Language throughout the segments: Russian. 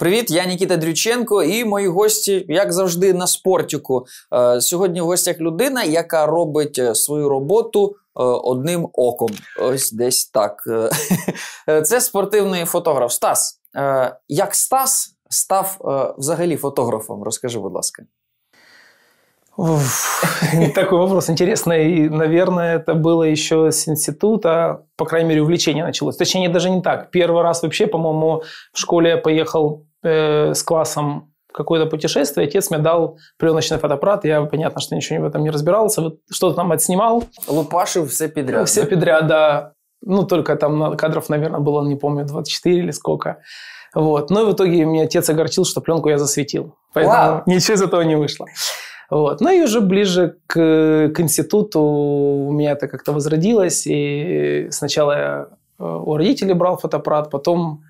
Привіт, я Нікіта Дрюченко і мої гості, як завжди, на спортіку. Е, сьогодні в гостях людина, яка робить е, свою роботу е, одним оком. Ось десь так. Це спортивний фотограф. Стас. Як Стас став взагалі фотографом? Розкажи, будь ласка. Такой вопрос интересный. И, наверное, это было еще с института, по крайней мере, увлечение началось. Точнее, даже не так. Первый раз вообще, по-моему, в школе я поехал Э, с классом какое-то путешествие, отец мне дал пленочный фотоаппарат, я, понятно, что ничего в этом не разбирался, вот что-то там отснимал. Лупаши все подряд. Все да? подряд, да. Ну, только там кадров, наверное, было, не помню, 24 или сколько. Вот. Ну, и в итоге мне отец огорчил, что пленку я засветил. Поэтому Вау. ничего из этого не вышло. Вот. Ну и уже ближе к, к институту у меня это как-то возродилось. И сначала я э, у родителей брал фотоаппарат, потом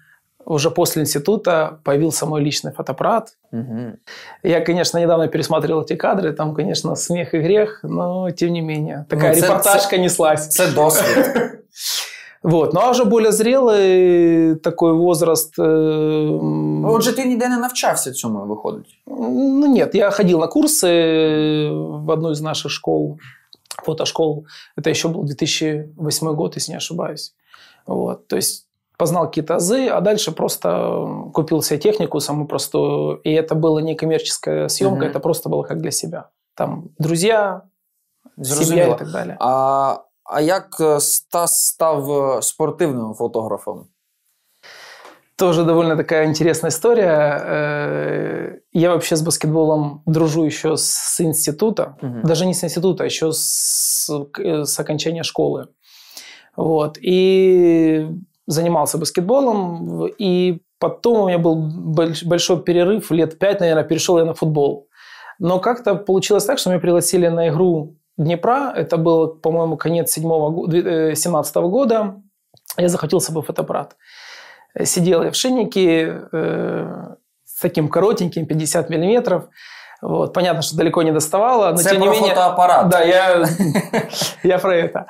уже после института появился мой личный фотоаппарат. Угу. Я, конечно, недавно пересмотрел эти кадры, там, конечно, смех и грех, но тем не менее. Такая ну, репортажка це, неслась. Это досвід. Вот. Ну а уже более зрелый такой возраст. Э, ну, отже, ти ніде не навчався цьому виходить? Ну нет, я ходил на курсы э, в одну из наших школ, фотошкол. Це ще був 2008 год, если не ошибаюсь. Вот. То есть познал какие-то азы, а дальше просто купил себе технику саму простую. И это была не коммерческая съемка, угу. это просто было как для себя. Там друзья, семья и так далее. А, а як Стас став спортивным фотографом? Тоже довольно такая интересная история. Э, я вообще с баскетболом дружу еще с института. Угу. Даже не с института, а еще с, э, с окончания школы. Вот. И занимался баскетболом, и потом у меня был большой перерыв, лет пять, наверное, перешел я на футбол. Но как-то получилось так, что меня пригласили на игру Днепра. Это был, по-моему, конец 2017 -го э, года. Я захватил с собой фотоаппарат. Сидел я в шиннике э, с таким коротеньким, 50 миллиметров. Вот. Понятно, что далеко не доставало, но Це тем не менее... фотоаппарат. Да, я, я про это.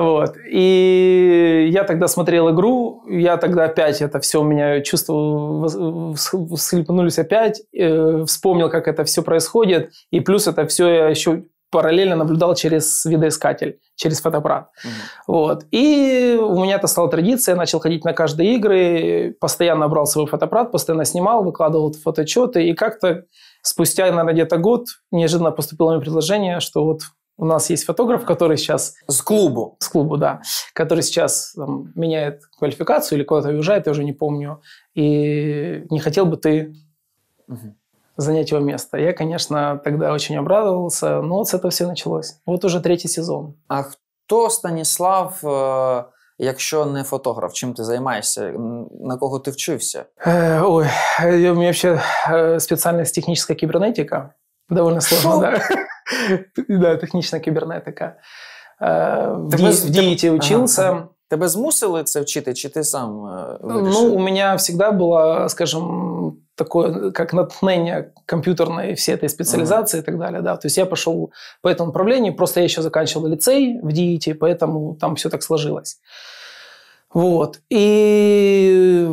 Вот. И я тогда смотрел игру, я тогда опять это все у меня чувства всхлипнулись опять, э, вспомнил, как это все происходит, и плюс это все я еще параллельно наблюдал через видоискатель, через фотоаппарат. Mm-hmm. Вот. И у меня это стало традиция, я начал ходить на каждые игры, постоянно брал свой фотоаппарат, постоянно снимал, выкладывал фоточеты, и как-то спустя, наверное, где-то год неожиданно поступило мне предложение, что вот у нас есть фотограф, который сейчас... С клубу. С клубу, да. Который сейчас там, меняет квалификацию или куда-то уезжает, я уже не помню. И не хотел бы ты угу. занять его место. Я, конечно, тогда очень обрадовался, но вот с этого все началось. Вот уже третий сезон. А кто Станислав, э, якщо не фотограф? чем ты занимаешься? На кого ты вчився? Ой, у меня вообще специальность техническая кибернетика. Довольно сложно, Шо? да. да, технічна кібернетика. Э, Тебе, в Діїті учился. Ага, ага. Тебе змусили це вчити, чи ти сам вирішив? Э, ну, у меня всегда было, скажем, такое, как натхнение компьютерной всей этой специализации uh-huh. и так далее, да. То есть я пошел по этому направлению, просто я еще заканчивал лицей в ДИИТе, поэтому там все так сложилось. Вот. И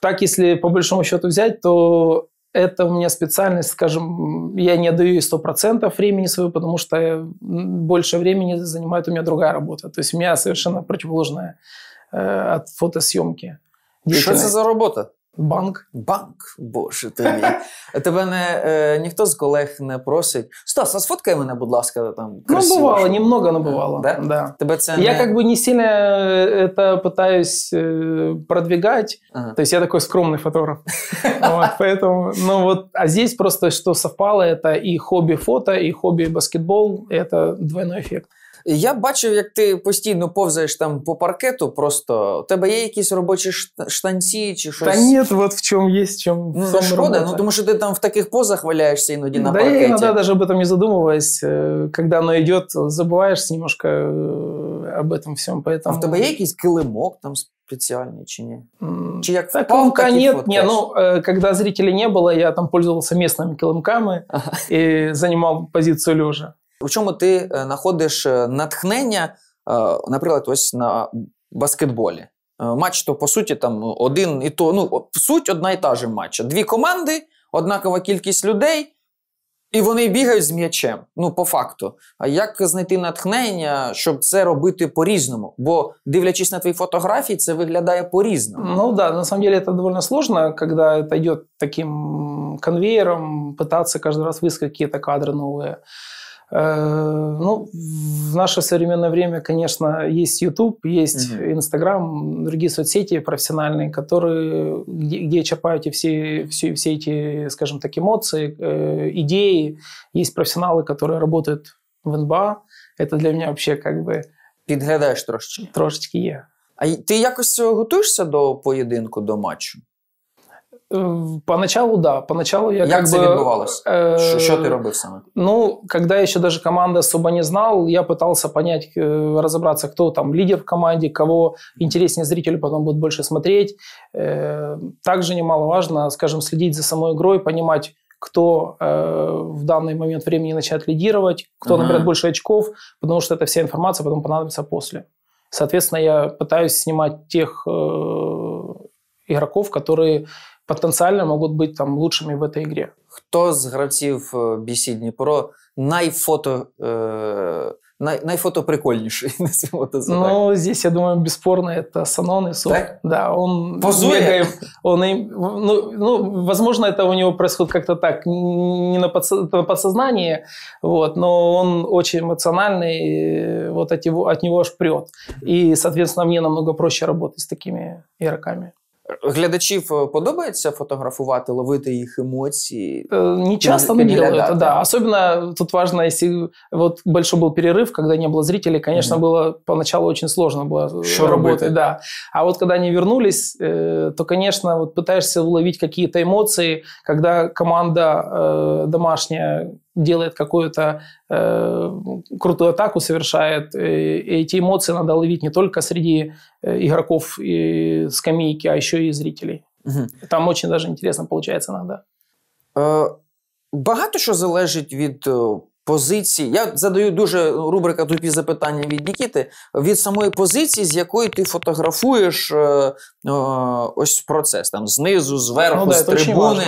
так, если по большому счету взять, то это у меня специальность, скажем, я не отдаю ей процентов времени своего, потому что э, больше времени занимает у меня другая работа. То есть у меня совершенно противоположная э, от фотосъемки. Что это за работа? Банк? Банк, боже ти мій. Тебе не, е, ніхто з колег не просить. Стас, а сфоткай мене, будь ласка, там. красиво». Ну, бывало, немного, но бывало. Да? Да. Тебе це Я не... как бы не сильно э, это пытаюсь э, продвигать. Ага. То есть я такой скромный фотограф. Вот, Поэтому, ну вот, а здесь просто что совпало, это и хобби фото, и хобби баскетбол. Это двойной эффект. Я бачив, як ти постійно повзаєш там по паркету, просто у тебе є якісь робочі штанці чи щось. Та ні, от в чому є, в чому. Ну, в шкода, работа. ну тому що ти там в таких позах валяєшся іноді на да, паркеті. Да, я иногда даже об этом не задумываясь, когда оно идет, забываешь немножко э, об этом всем, поэтому... А в тебе є якийсь килимок там специальный чи ні? Чи як так, впав, так нет, фоткаешь? не, ну, э, когда зрителей не было, я там пользовался местными килимками ага. и занимал позицию лежа. У чому ти е, знаходиш е, натхнення, е, наприклад, ось на баскетболі? Матч то по суті там ну, один і то. Ну, суть одна і та ж матч. Дві команди, однакова кількість людей, і вони бігають з м'ячем. Ну, по факту. А як знайти натхнення, щоб це робити по-різному? Бо дивлячись на твої фотографії, це виглядає по-різному. Ну да, на самом деле это довольно сложно, когда это идет таким конвейером, пытаться кожен раз выискать какие кадри кадры Э, ну, в наше современное время, конечно, есть YouTube, есть mm Instagram, другие соцсети профессиональные, которые, где, где черпаете все, все, все эти, скажем так, эмоции, э, идеи. Есть профессионалы, которые работают в НБА. Это для меня вообще как бы. Підглядаєш трошечки. Трошечки є. А ти якось готуєшся до поєдинку, до матчу? Э, поначалу, да. Поначалу я Як как бы, Как Э, що, що ти робив саме? Ну, когда еще даже команда особо не знал, я пытался понять, э, разобраться, кто там лидер в команде, кого интереснее зрителю потом будет больше смотреть. Э, также немаловажно, скажем, следить за самой игрой, понимать, кто э, в данный момент времени начинает лидировать, кто uh-huh. набирает больше очков, потому что эта вся информация потом понадобится после. Соответственно, я пытаюсь снимать тех э, игроков, которые потенциально могут быть там лучшими в этой игре. Кто, з гравців BC Дніпро найфото, э, най, прикольнейший? на цьому Ну, здесь, я думаю, бесспорно, это Санон и Су. Так? Да, он... Позуя? Мега, он, ну, ну, возможно, это у него происходит как-то так, не на, подсо, на подсознании, вот, но он очень эмоциональный, вот от, его, от него аж прет. И, соответственно, мне намного проще работать с такими игроками. Глядачів подобається фотографувати, ловити їх эмоции? Не часто, но делают, да. Особенно тут важно, если вот большой был перерыв, когда не было зрителей, конечно, mm было поначалу очень сложно было Что э, работать. Робити? Да. А вот когда они вернулись, э, то, конечно, вот пытаешься уловить какие-то эмоции, когда команда э, домашняя делает какую-то э, крутую атаку, совершает. Э, и эти эмоции надо ловить не только среди э, игроков и скамейки, а еще и зрителей. Угу. Там очень даже интересно получається иногда. Е, багато що залежить від е, позиції. Я задаю дуже рубрика тупі запитання від Нікіти. Від самої позиції, з якої ти фотографуєш е, е ось процес там знизу, зверху, ну, да, з трибуни.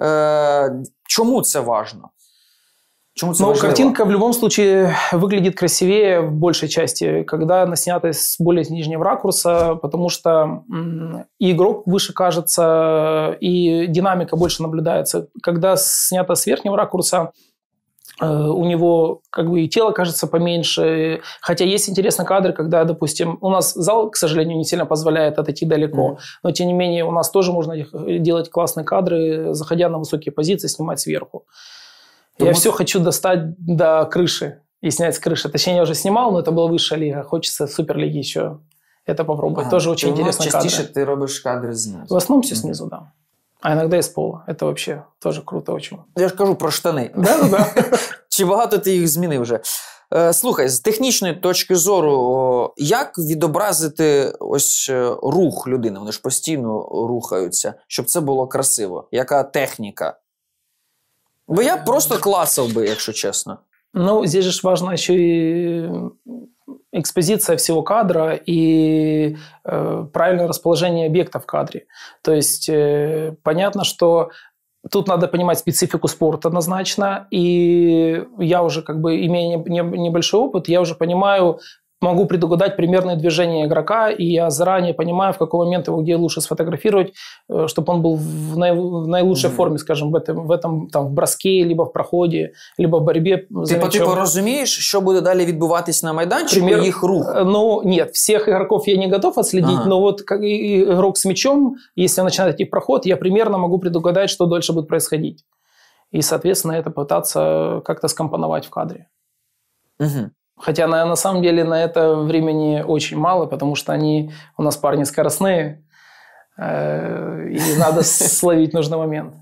Е, чому це важно? Почему это Но картинка в любом случае выглядит красивее в большей части, когда она снята с более нижнего ракурса, потому что и игрок выше кажется, и динамика больше наблюдается. Когда снята с верхнего ракурса, э, у него как бы и тело кажется поменьше. Хотя есть интересный кадры, когда, допустим, у нас зал, к сожалению, не сильно позволяет отойти далеко, mm но тем не менее у нас тоже можно э, делать классные кадры, заходя на высокие позиции, снимать сверху. Думаю... Я все хочу достать до крыши и снять с крыши. Точнее, я уже снимал, но это была высшая лига. Хочется суперлиги еще это попробовать. Ага, Тоже очень интересно. Частіше кадры. ты робишь кадры снизу. В основном все mm-hmm. снизу, да. А иногда из пола. Це взагалі тоже круто очень. Я ж кажу про штани. Да, да. Чи багато ти їх змінив вже? Е, слухай, з технічної точки зору, як відобразити ось е, рух людини? Вони ж постійно рухаються, щоб це було красиво. Яка техніка? Бо я просто клацав би, якщо чесно. Ну, здесь же важна ще і экспозиция всего кадра и э, правильное расположение объекта в кадре. То есть понятно, что тут надо понимать специфику спорта однозначно, и я уже как бы, имея небольшой опыт, я уже понимаю, могу предугадать примерное движение игрока, и я заранее понимаю, в какой момент его где лучше сфотографировать, э, чтобы он был в, наи- в наилучшей mm-hmm. форме, скажем, в этом, в этом там, в броске, либо в проходе, либо в борьбе э, Ты Типа, типу, разумеешь, что будет далі відбуватись на майданчику, Пример... их рух? Э, ну, нет, всех игроков я не готов отследить, ага. но вот как игрок с мячом, если он начинает идти в проход, я примерно могу предугадать, что дальше будет происходить. И, соответственно, это пытаться как-то скомпоновать в кадре. Угу. Хотя на, на самом деле на это времени очень мало, потому что они у нас парни скоростные, э, і треба словити нужний момент.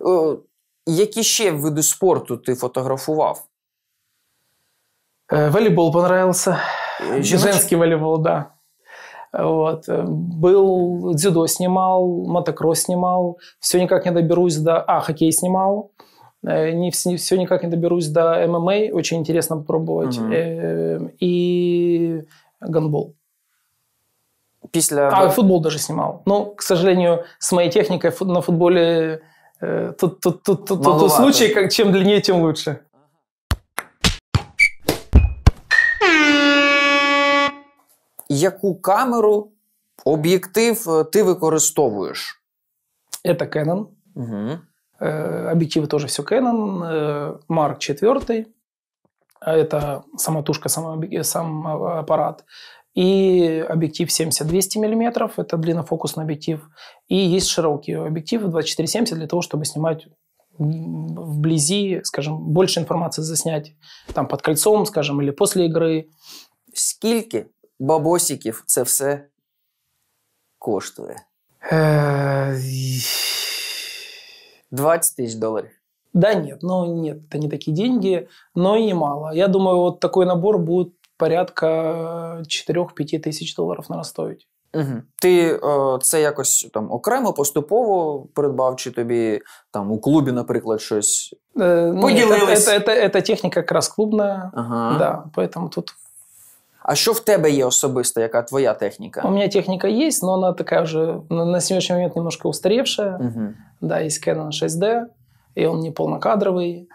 Э, які ще види спорту ти фотографував? Э, волейбол понравился. Э, Женский, Женский волейбол, да. Вот. Был дзюдо снимал, мотокросс снимал. Все никак не доберусь до... А, хоккей снимал не, все никак не доберусь до ММА, очень интересно попробовать, угу. mm и гандбол. Після... А футбол даже снимал. но к сожалению, с моей техникой на футболе тут, тут, тут, тут, тут случай, как, чем длиннее, тем лучше. Яку камеру, об'єктив ти використовуєш? Это Canon. Угу. Э, объективы тоже все Canon. Марк э, 4. Это сама тушка, сам, сам аппарат. И объектив 70-200 мм, это длиннофокусный объектив. И есть широкий объектив 24-70 для того, чтобы снимать вблизи, скажем, больше информации заснять там под кольцом, скажем, или после игры. скильки бабосики в все коштує? Э, 20 тысяч долларов. Да нет, ну нет, это не такие деньги, но и немало. Я думаю, вот такой набор будет порядка 4-5 э, тысяч долларов на стоїть. Угу. Ти о, це якось там окремо поступово придбав, чи тобі там у клубі, наприклад, щось Е, э, ну, Поділились? Ні, це, це, це, це техніка якраз клубна, ага. да, поэтому тут а що в тебе є особисто, яка твоя техніка? У меня техника есть, но она такая уже на, на сегодняшний момент немножко устаревшая. Угу. Да, есть Canon 6D, и он не полнокадровый.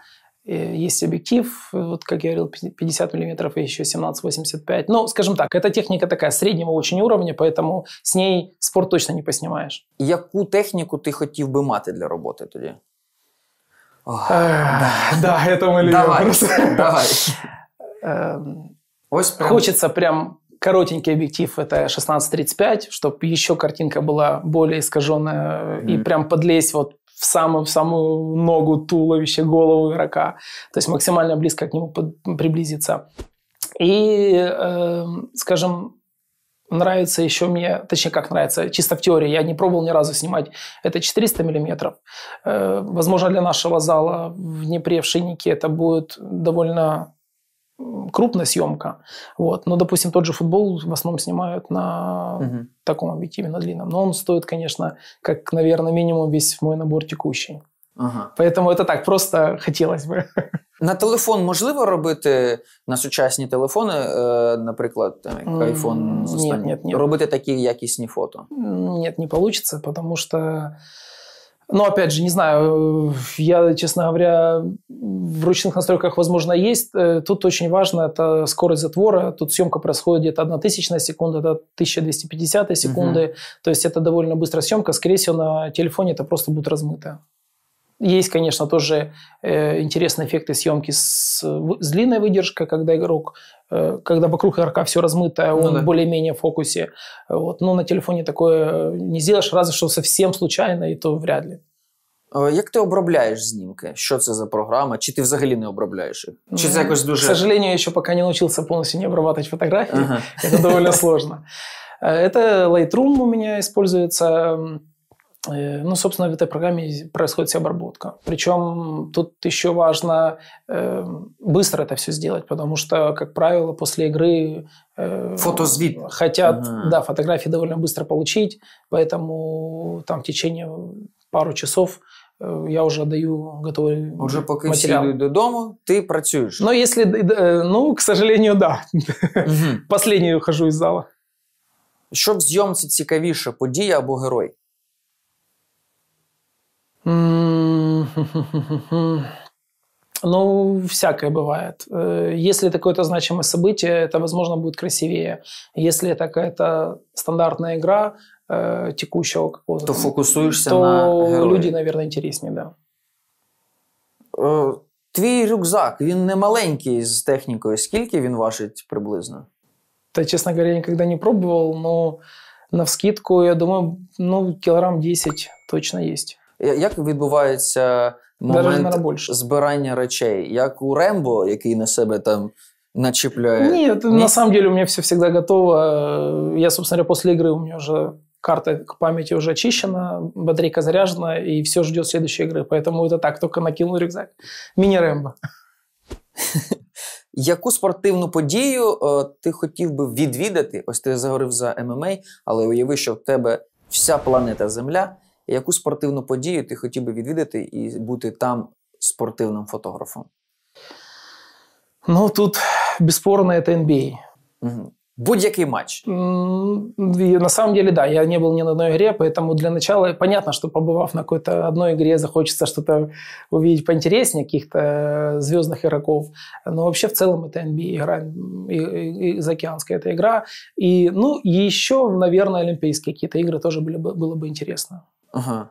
есть объектив, вот как я говорил, 50 мм и еще 17-85. Ну, скажем так, эта техника такая среднего очень уровня, поэтому с ней спорт точно не поснимаешь. Яку технику ты хотел бы мати для работы, тоді? да. это мы любим. Давай, давай. Ось прям... Хочется прям коротенький объектив, это 16-35, чтобы еще картинка была более искаженная mm-hmm. и прям подлезть вот в самую, в самую ногу, туловище, голову игрока. То есть максимально близко к нему под, приблизиться. И, э, скажем, нравится еще мне, точнее, как нравится, чисто в теории, я не пробовал ни разу снимать, это 400 миллиметров. Э, возможно, для нашего зала в Днепре, в Шиннике это будет довольно крупная съемка. Вот. Но, допустим, тот же футбол в основном снимают на угу. таком объективе, на длинном. Но он стоит, конечно, как, наверное, минимум весь мой набор текущий. Ага. Поэтому это так просто хотелось бы На телефон можливо робити на сучасні телефони, наприклад, iPhone, як нет, нет, ні, ні. робити такі якісні фото? Ні, не вийде, тому що но, опять же, не знаю, э, я, честно говоря, в ручных настройках, возможно, есть. Э, тут очень важно, это скорость затвора. Тут съемка происходит где-то 1 тысячная секунда, это 1250 секунды. Угу. То есть это довольно быстрая съемка. Скорее всего, на телефоне это просто будет размыто. Есть, конечно, тоже э, интересные эффекты съемки с, э, с длинной выдержкой, когда игрок когда вокруг игрока все размытое, он ну, да. более-менее в фокусе. Вот. Но на телефоне такое не сделаешь, разве что совсем случайно, и то вряд ли. А як ти обробляєш знімки? Що це за програма? Чи ти взагалі не обробляєш їх? Чи це ну, якось дуже... К сожалению, я ще поки не навчився повністю не обрабатывать фотографії. Ага. Это довольно сложно. Э, это Lightroom у меня используется. Э, ну, собственно, в этой программе происходит вся обработка. Причем тут еще важно э, быстро это все сделать, потому что, как правило, после игры э, Фотозвид. хотят ага. да, фотографии довольно быстро получить, поэтому там в течение пару часов э, я уже даю готовый Уже поки матеріал. всі йдуть додому, ти працюєш. Ну, если, э, ну, к сожалению, да. Угу. Последній хожу із зала. Що в съемке цікавіше, подія або герой? Ну, всякое бывает. Если это какое-то значимое событие, это, возможно, будет красивее. Если это какая-то стандартная игра э, текущего какого-то... То фокусуешься то на герої. люди, наверное, интереснее, да. Е, Твій рюкзак, він не маленький з технікою. Скільки він важить приблизно? Да, честно говоря, я никогда не пробовал, но на вскидку, я думаю, ну, килограмм 10 точно есть. Як відбувається момент збирання речей? Як у Рембо, який на себе там начепляє? Ні, Нет, на самом деле у меня все всегда готово. Я, собственно говоря, после игры у меня уже карта к памяти уже очищена, батарейка заряжена, и все ждет следующей игры. Поэтому это так, только накинул рюкзак. Міні-рембо. Яку спортивну подію о, е, ти хотів би відвідати? Ось ти заговорив за ММА, але уяви, що в тебе вся планета Земля. Яку спортивну подію ти хотів би відвідати і бути там спортивним фотографом? Ну тут бесспорно это NBA. Угу. А. Будь-який матч. На самом деле, да, я не был ни на одной игре, поэтому для начала понятно, что побывав на какой-то одной игре, захочется что-то увидеть поинтереснее, каких-то э, звездных игроков. Но вообще в целом это NBA а игра, и, заокеанская эта игра. И, ну, еще, наверное, Олимпийские какие-то игры тоже были бы, было бы интересно. Ага.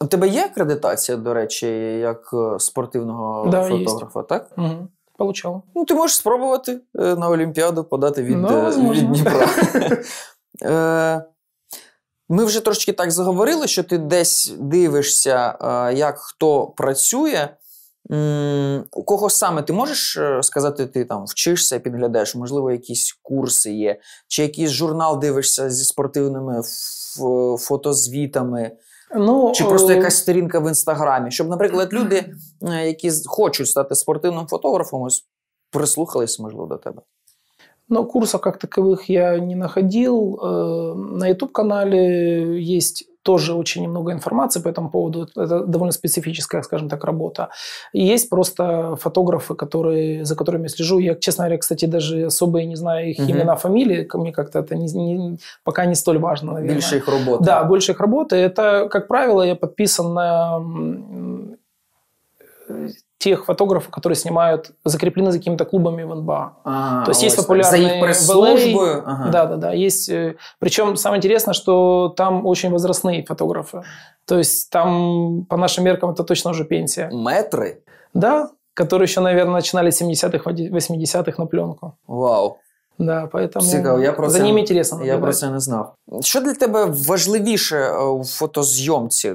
У тебе є акредитація, до речі, як е, спортивного да, фотографа, є. так? Угу. Получала. Ну, ти можеш спробувати е, на Олімпіаду подати від, ну, е, від Дніпра. Ми вже трошки так заговорили, що ти десь дивишся, як хто працює. У кого саме ти можеш сказати, ти там вчишся, підглядаєш, можливо, якісь курси є, чи якийсь журнал дивишся зі спортивними Е, фотозвітами, ну, чи просто е, якась сторінка в інстаграмі. Щоб, наприклад, люди, е, які хочуть стати спортивним фотографом, ось прислухались, можливо, до тебе. Но ну, курсов как таковых я не находил. Э, на YouTube-канале есть тоже очень много информации по этому поводу. Это довольно специфическая, скажем так, работа. И есть просто фотографы, которые, за которыми я слежу. Я, честно говоря, кстати, даже особо и не знаю их угу. имена, фамилии. Мне как-то это не, не, пока не столь важно, наверное. Больше их работы. Да, больше их работы. Это, как правило, я подписан на тех фотографов, которые снимают, закреплены за какими-то клубами в НБА. А, То есть есть популярные за их службы Ага. Да, да, да. Есть. Э, Причем самое интересное, что там очень возрастные фотографы. То есть там по нашим меркам это точно уже пенсия. Метры? Да, которые еще, наверное, начинали 70-х, 80-х на пленку. Вау. Да, поэтому Цікаво. Я просто за це, интересно, інтересно. Я просто не знав. Що для тебе важливіше у э, фотозйомці?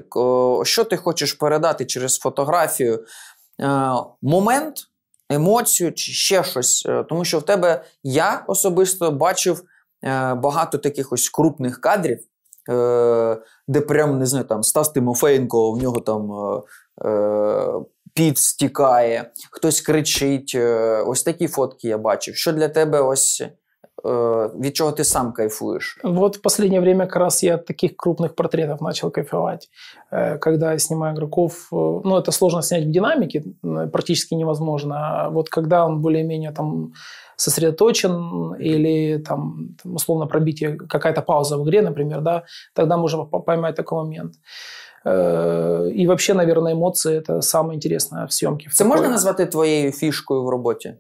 Що э, ти хочеш передати через фотографію Е, момент, емоцію чи ще щось. Е, тому що в тебе я особисто бачив е, багато таких ось крупних кадрів, де прям не знаю, там Стас Тимофеєнко, в нього там. Піт стікає, хтось кричить. Ось такі фотки я бачив. Що для тебе ось Э, від чого ти сам кайфуешь? Вот в последнее время как раз я от таких крупных портретов начал кайфовать. Э, когда я снимаю игроков, э, ну, это сложно снять в динамике, практически невозможно. А вот когда он более-менее там сосредоточен или там, условно пробитие, какая-то пауза в игре, например, да, тогда можно поймать такой момент. И вообще, наверное, эмоции это самое интересное в съемке. Це можно назвать твоєю фішкою в работе?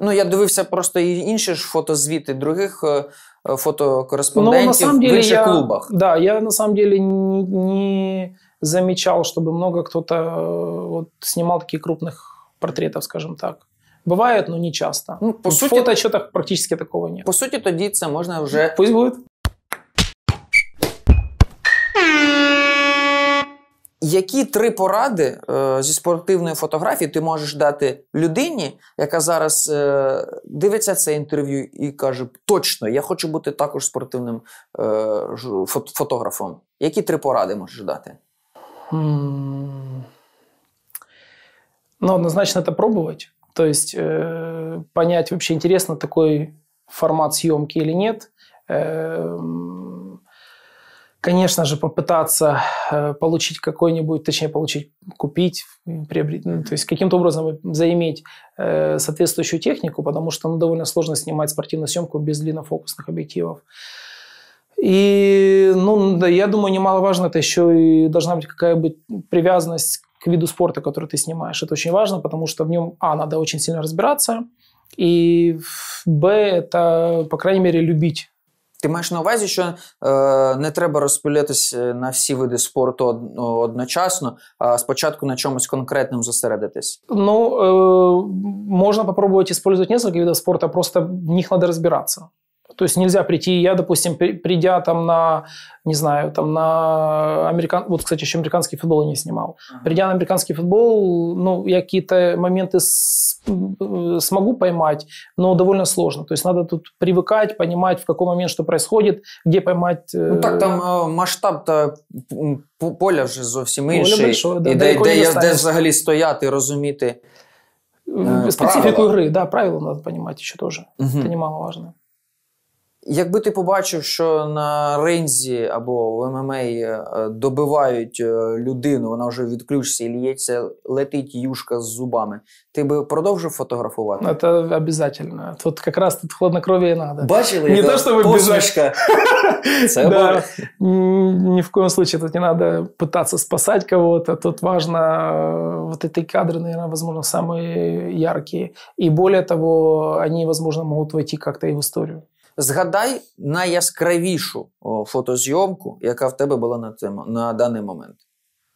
Ну, я дивився просто і інші ж фотозвіти других е, е, фотокорреспондентів ну, в інших я, клубах. Да, я на самом деле не, не замечал, чтобы много кто-то э, вот, снимал таких крупных портретов, скажем так. Бывает, но не часто. Ну, по в суті, фотоотчетах практически такого нет. По суті, тоді це можна вже. Пусть буде. Які три поради е, зі спортивної фотографії ти можеш дати людині, яка зараз е, дивиться це інтерв'ю і каже: точно, я хочу бути також спортивним е, фото- фотографом. Які три поради можеш дати? Mm. Ну, однозначно, это пробовать. То есть э, понять, вообще интересно такой формат зйомки чи ні? конечно же, попытаться э, получить какой-нибудь, точнее, получить, купить, приобрести, ну, то есть каким-то образом заиметь э, соответствующую технику, потому что ну, довольно сложно снимать спортивную съемку без длиннофокусных объективов. И, ну, да, я думаю, немаловажно это еще и должна быть какая нибудь привязанность к виду спорта, который ты снимаешь. Это очень важно, потому что в нем, а, надо очень сильно разбираться, и, б, это, по крайней мере, любить Ти маєш на увазі, що е, не треба розпилятися е, на всі види спорту од, ну, одночасно, а спочатку на чомусь конкретному зосередитись? Ну, э, е, можно попробовать использовать несколько видов спорта, просто в них надо розбиратися. То есть нельзя прийти, я, допустим, придя там на, не знаю, там на американ... Вот, кстати, еще американский футбол я не снимал. Придя на американский футбол, ну, я какие-то моменты с... Э, смогу поймать, но довольно сложно. То есть надо тут привыкать, понимать, в какой момент что происходит, где поймать... Э, ну, так там э, масштаб-то поля вже совсем інший. Большое, да, і де, де, де, де взагалі стояти, розуміти. Специфику правила. игры, да, правила надо понимать еще тоже. Угу. Это немаловажно. Якби ти побачив, що на рензі або в ММА ем ем е, добивають е, людину, вона вже відключиться і лється, летить юшка з зубами, ти би продовжив фотографувати? Ну, це обов'язково. Тут якраз тут хладнокров'я і треба. Бачили? Не то, що посмішка. Це да. Ни в коем случае тут не треба пытаться спасать кого-то. Тут важно, вот е, эти кадры, наверное, возможно, самые яркие. И более того, они, возможно, могут войти как-то и в историю. Згадай найяскравішу фотозйомку, яка в тебе була на тему, на даний момент.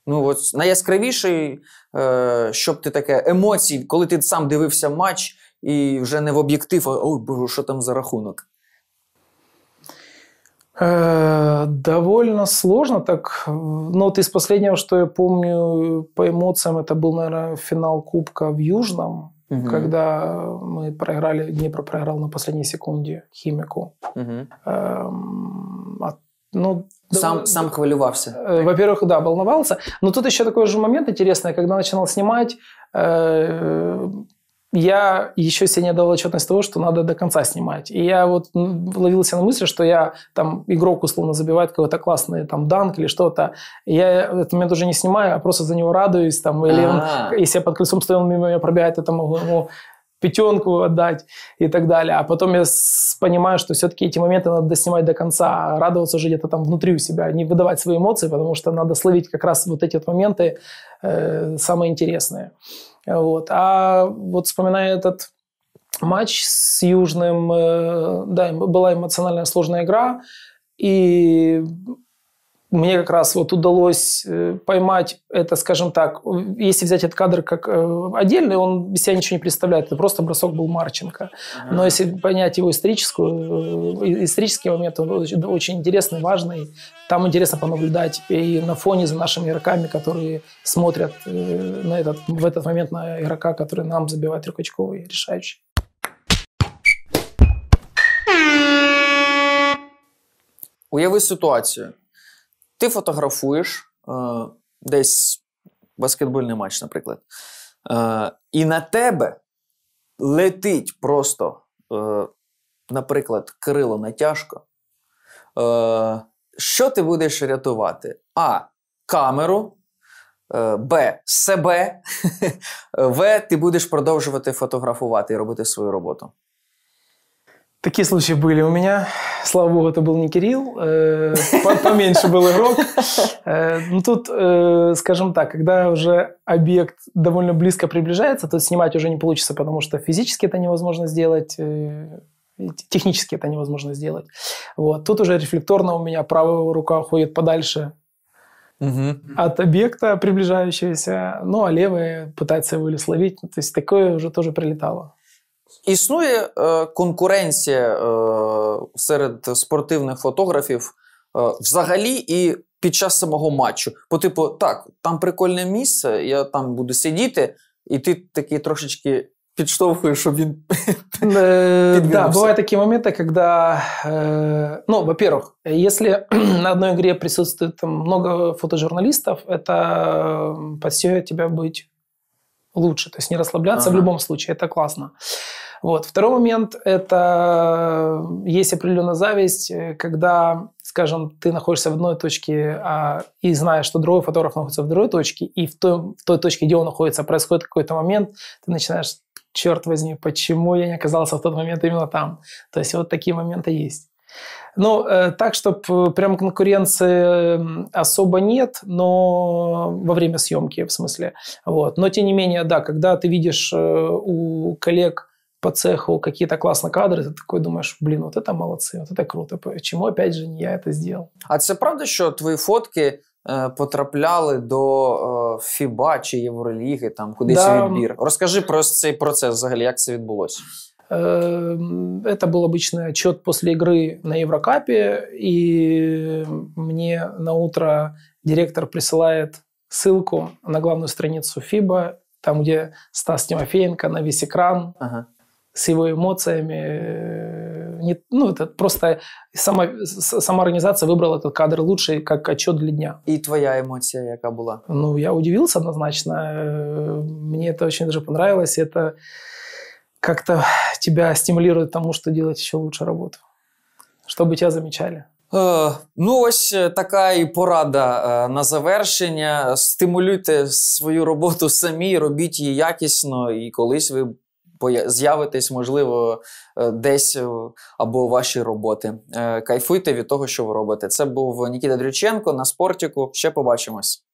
Ну, от найяскравіший, е, щоб ти таке емоції, коли ти сам дивився матч і вже не в об'єктив, а ой, боже, що там за рахунок. Е, довольно сложно так. Ну, вот из последнего, что я помню по эмоциям, это был, наверное, финал Кубка в Южном. Угу. Когда мы проиграли, Днепр проиграл на последней секунде химику. Угу. Эм, ну, сам, да, сам хвалювався. Э, во-первых, да, волновался. Но тут еще такой же момент интересный, когда начинал снимать, э, я еще себе не отдавал отчетность того, что надо до конца снимать. И я вот ловился на мысли, что я там игрок условно забивает какой-то классный там данк или что-то. Я этот момент уже не снимаю, а просто за него радуюсь. Там, или А-а-а. он, если а. я под колесом стою, он мимо меня пробегает, я там могу ему пятенку отдать и так далее. А потом я понимаю, что все-таки эти моменты надо доснимать до конца, радоваться уже где-то там внутри у себя, не выдавать свои эмоции, потому что надо словить как раз вот эти вот моменты э, самые интересные. Вот. А вот вспоминая этот матч с Южным, э, да, была эмоционально сложная игра, и мне как раз вот удалось э, поймать это, скажем так, если взять этот кадр как э, отдельный, он из себя ничего не представляет, это просто бросок был Марченко. Ага. Но если понять его историческую, э, исторический момент, он очень интересный, важный. Там интересно понаблюдать и на фоне за нашими игроками, которые смотрят на этот, в этот момент на игрока, который нам забивает трехочковый решающий. Уяви ситуацію. Ти фотографуєш е, десь баскетбольний матч, наприклад. Е, І на тебе летить просто, е, наприклад, крило натяжко. Е, Що ти будеш рятувати? А. Камеру. Е, Б. Себе. В. Ти будеш продовжувати фотографувати і робити свою роботу. Такие случаи были у меня. Слава богу, это был не Кирилл. Э, поменьше был игрок. Э, ну, тут, э, скажем так, когда уже объект довольно близко приближается, то снимать уже не получится, потому что физически это невозможно сделать, технически это невозможно сделать. Вот. Тут уже рефлекторно у меня правая рука уходит подальше от объекта приближающегося, ну, а левая пытается его или словить. То есть такое уже тоже прилетало. Існує е, конкуренція е, серед спортивних фотографів е, взагалі і під час самого матчу. По типу, так, там прикольне місце, я там буду сидіти, і ти такий трошечки підштовхуєш, щоб він Да, бывают такие моменты, когда, ну, во-первых, если на одной игре присутствует много фотожурналистов, это подсеет тебя быть лучше. То есть не расслабляться ага. в любом случае, это классно. Вот. Второй момент – это э, есть определенная зависть, э, когда, скажем, ты находишься в одной точке а, и знаешь, что другой фотограф находится в другой точке, и в той, в той точке, где он находится, происходит какой-то момент, ты начинаешь, черт возьми, почему я не оказался в тот момент именно там? То есть вот такие моменты есть. Ну, э, так, чтобы прям конкуренции особо нет, но во время съемки, в смысле. Вот. Но, тем не менее, да, когда ты видишь у коллег по цеху какие-то классные кадры ти такой думаешь блин вот это молодцы вот это круто. почему опять же, не я это сделал А це правда, что твои фотки потрапляли до е, ФІБА чи Євроліги, там кудись да. відбір? Розкажи про цей процес взагалі, як це відбулося? Это был обычный отчет после игры на Еврокапе, и мне на утро директор присылает ссылку на главную страницу ФИБА, там, где Стас Тимофеенко на весь экран ага с его эмоциями. Э, не, ну, это просто сама, сама организация выбрала этот кадр лучший, как отчет для дня. И твоя эмоция какая была? Ну, я удивился однозначно. Э, мне это очень даже понравилось. Это как-то тебя стимулирует тому, что делать еще лучше работу. Чтобы тебя замечали. Э, ну, ось така і порада на завершення. Стимулюйте свою роботу самі, робіть її якісно, і колись ви з'явитись, можливо, десь або ваші роботи. Кайфуйте від того, що ви робите. Це був Нікіта Дрюченко на спортіку. Ще побачимось.